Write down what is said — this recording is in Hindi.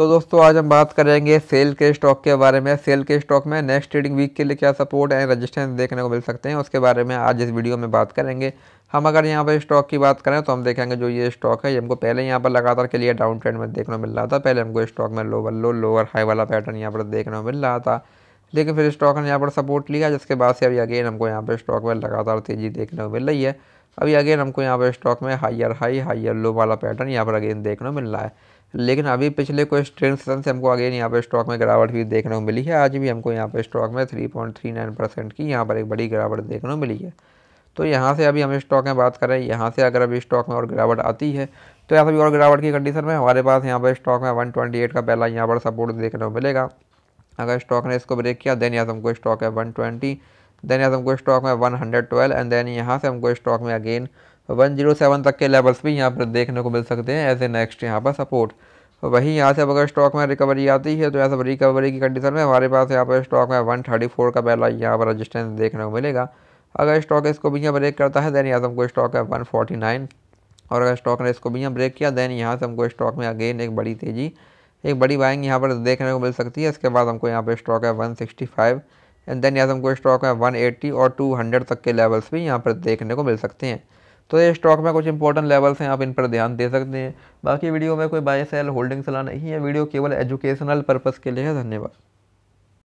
तो दोस्तों आज हम बात करेंगे सेल के स्टॉक के बारे में सेल के स्टॉक में नेक्स्ट ट्रेडिंग वीक के लिए क्या सपोर्ट एंड रेजिस्टेंस देखने को मिल सकते हैं उसके बारे में आज इस वीडियो में बात करेंगे हम अगर यहाँ पर स्टॉक की बात करें तो हम देखेंगे जो ये स्टॉक है ये हमको पहले यहाँ पर लगातार के लिए डाउन ट्रेंड में देखने को मिल रहा था पहले हमको स्टॉक में लोअर लो लोअर हाई वाला पैटर्न यहाँ पर देखने को मिल रहा था लेकिन फिर स्टॉक ने यहाँ पर सपोर्ट लिया जिसके बाद से अभी अगेन हमको यहाँ पर स्टॉक में लगातार तेज़ी देखने को मिल रही है अभी अगेन हमको यहाँ पर स्टॉक में हाइयर हाई हाइयर लो वाला पैटर्न यहाँ पर अगेन देखने को मिल रहा है लेकिन अभी पिछले कुछ ट्रेन सेशन से हमको अगेन यहाँ पर स्टॉक में गिरावट भी देखने को मिली है आज भी हमको यहाँ पर स्टॉक में three three point nine percent की यहाँ पर एक बड़ी गिरावट देखने को मिली है तो यहाँ से अभी हम स्टॉक में बात करें यहाँ से अगर अभी स्टॉक में और गिरावट आती है तो यहाँ से भी और गिरावट की कंडीशन में हमारे पास यहाँ पर स्टॉक में वन का पहला यहाँ पर सपोर्ट देखने को मिलेगा अगर स्टॉक ने इसको ब्रेक किया देन यहाँ हमको स्टॉक है वन ट्वेंटी देन यहाँ हमको स्टॉक में one hundred twelve and then यहाँ से हमको स्टॉक में अगेन वन जीरो सेवन तक के लेवल्स भी यहाँ पर देखने को मिल सकते हैं एज ए नेक्स्ट यहाँ पर सपोर्ट वहीं यहाँ से अगर स्टॉक में रिकवरी आती है तो यहाँ सब रिकवरी की कंडीशन में हमारे पास यहाँ पर स्टॉक में वन थर्टी फोर का पहला यहाँ पर रजिस्टेंस देखने को मिलेगा अगर स्टॉक इसको भी यहाँ ब्रेक करता है देन यहाँ से हमको स्टॉक है वन फोर्टी नाइन और अगर स्टॉक ने इसको भी यहाँ ब्रेक किया देन यहाँ से हमको स्टॉक में अगेन एक बड़ी तेज़ी एक बड़ी बाइंग यहाँ पर देखने को मिल सकती है इसके बाद हमको यहाँ पर स्टॉक है वन एंड देन यहाँ हमको स्टॉक है वन और टू तक के लेवल्स भी यहाँ पर देखने को मिल सकते हैं तो ये स्टॉक में कुछ इंपॉर्टेंट लेवल्स हैं आप इन पर ध्यान दे सकते हैं बाकी वीडियो में कोई बाय सेल होल्डिंग सलाह नहीं है वीडियो केवल एजुकेशनल पर्पज़ के लिए है धन्यवाद